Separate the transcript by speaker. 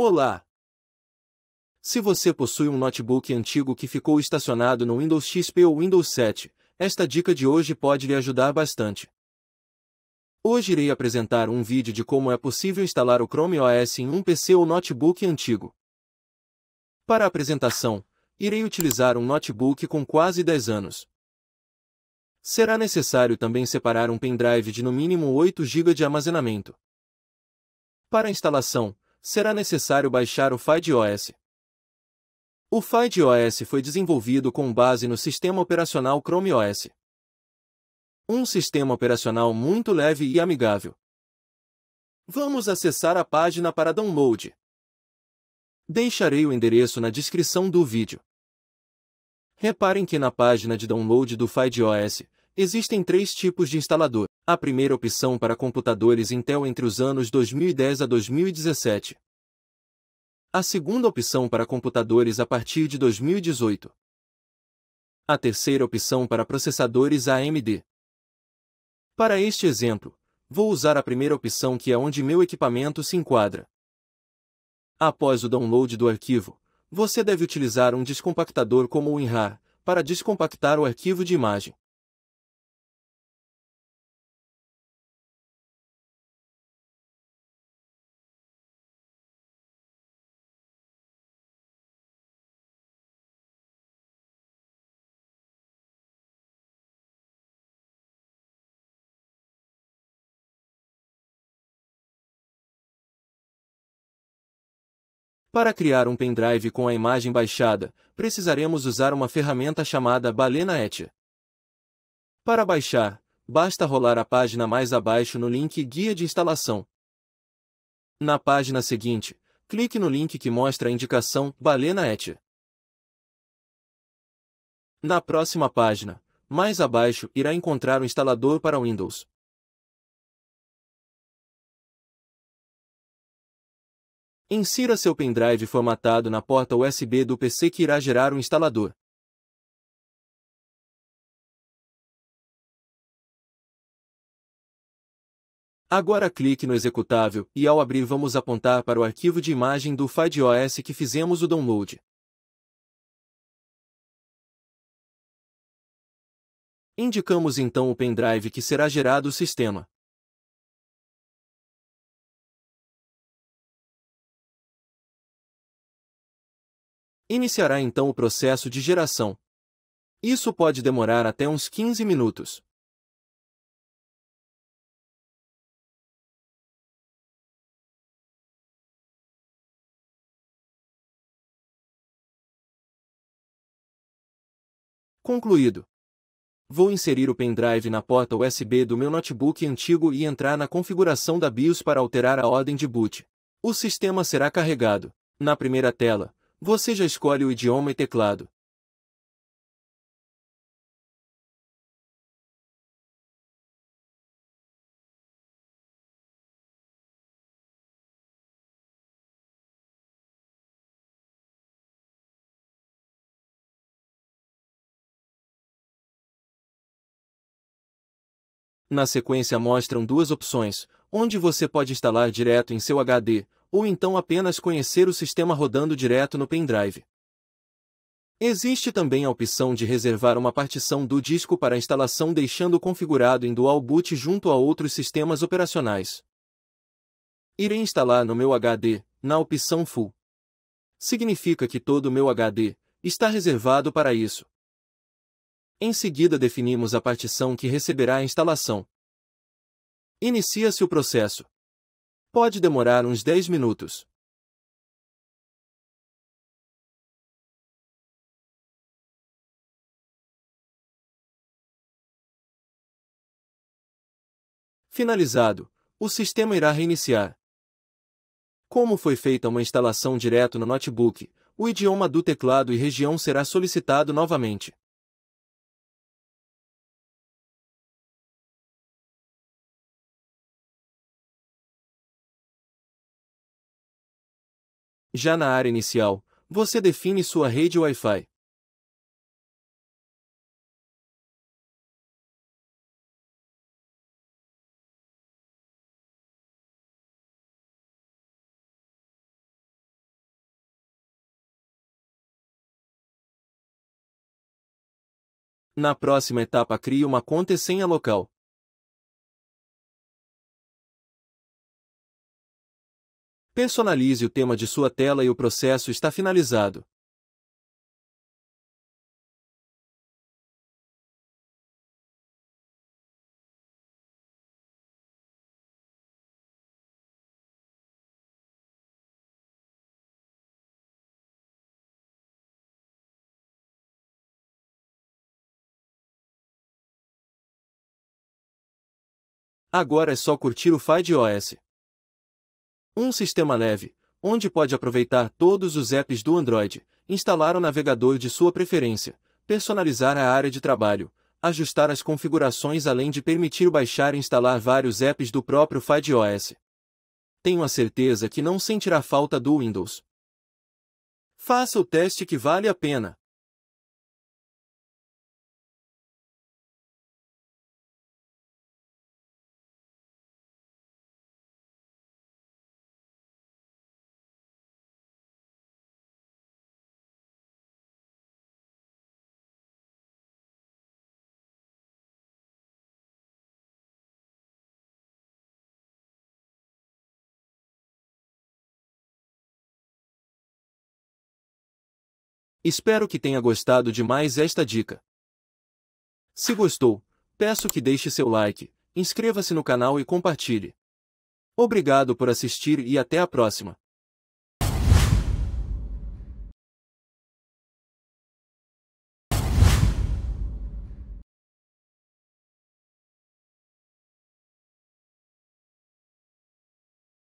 Speaker 1: Olá! Se você possui um notebook antigo que ficou estacionado no Windows XP ou Windows 7, esta dica de hoje pode lhe ajudar bastante. Hoje irei apresentar um vídeo de como é possível instalar o Chrome OS em um PC ou notebook antigo. Para a apresentação, irei utilizar um notebook com quase 10 anos. Será necessário também separar um pendrive de no mínimo 8 GB de armazenamento. Para a instalação, será necessário baixar o FideOS. O FideOS foi desenvolvido com base no sistema operacional Chrome OS. Um sistema operacional muito leve e amigável. Vamos acessar a página para download. Deixarei o endereço na descrição do vídeo. Reparem que na página de download do FideOS, Existem três tipos de instalador. A primeira opção para computadores Intel entre os anos 2010 a 2017. A segunda opção para computadores a partir de 2018. A terceira opção para processadores AMD. Para este exemplo, vou usar a primeira opção que é onde meu equipamento se enquadra. Após o download do arquivo, você deve utilizar um descompactador como o WinRAR para descompactar o arquivo de imagem. Para criar um pendrive com a imagem baixada, precisaremos usar uma ferramenta chamada Balena Etch. Para baixar, basta rolar a página mais abaixo no link Guia de instalação. Na página seguinte, clique no link que mostra a indicação Balena Etch. Na próxima página, mais abaixo irá encontrar o instalador para Windows.
Speaker 2: Insira seu pendrive formatado na porta USB do PC que irá gerar o instalador.
Speaker 1: Agora clique no executável e ao abrir vamos apontar para o arquivo de imagem do FideOS que fizemos o download.
Speaker 2: Indicamos então o pendrive que será gerado o sistema. Iniciará então o processo de geração. Isso pode demorar até uns 15 minutos.
Speaker 1: Concluído. Vou inserir o pendrive na porta USB do meu notebook antigo e entrar na configuração da BIOS para alterar a ordem de boot. O sistema será carregado. Na primeira tela, você já escolhe o idioma e teclado. Na sequência mostram duas opções, onde você pode instalar direto em seu HD, ou então apenas conhecer o sistema rodando direto no pendrive. Existe também a opção de reservar uma partição do disco para instalação deixando configurado em dual boot junto a outros sistemas operacionais. Irei instalar no meu HD, na opção Full. Significa que todo o meu HD está reservado para isso. Em seguida definimos a partição que receberá a instalação. Inicia-se o processo. Pode demorar uns 10 minutos. Finalizado, o sistema irá reiniciar. Como foi feita uma instalação direto no notebook, o idioma do teclado e região será solicitado novamente.
Speaker 2: Já na área inicial, você define sua rede Wi-Fi. Na próxima etapa, crie uma conta e senha local. Personalize o tema de sua tela e o processo está finalizado.
Speaker 1: Agora é só curtir o FideOS. Um sistema leve, onde pode aproveitar todos os apps do Android, instalar o navegador de sua preferência, personalizar a área de trabalho, ajustar as configurações além de permitir baixar e instalar vários apps do próprio OS. Tenho a certeza que não sentirá falta do Windows. Faça o teste que vale a pena. Espero que tenha gostado de mais esta dica. Se gostou, peço que deixe seu like, inscreva-se no canal e compartilhe. Obrigado por assistir e até a próxima.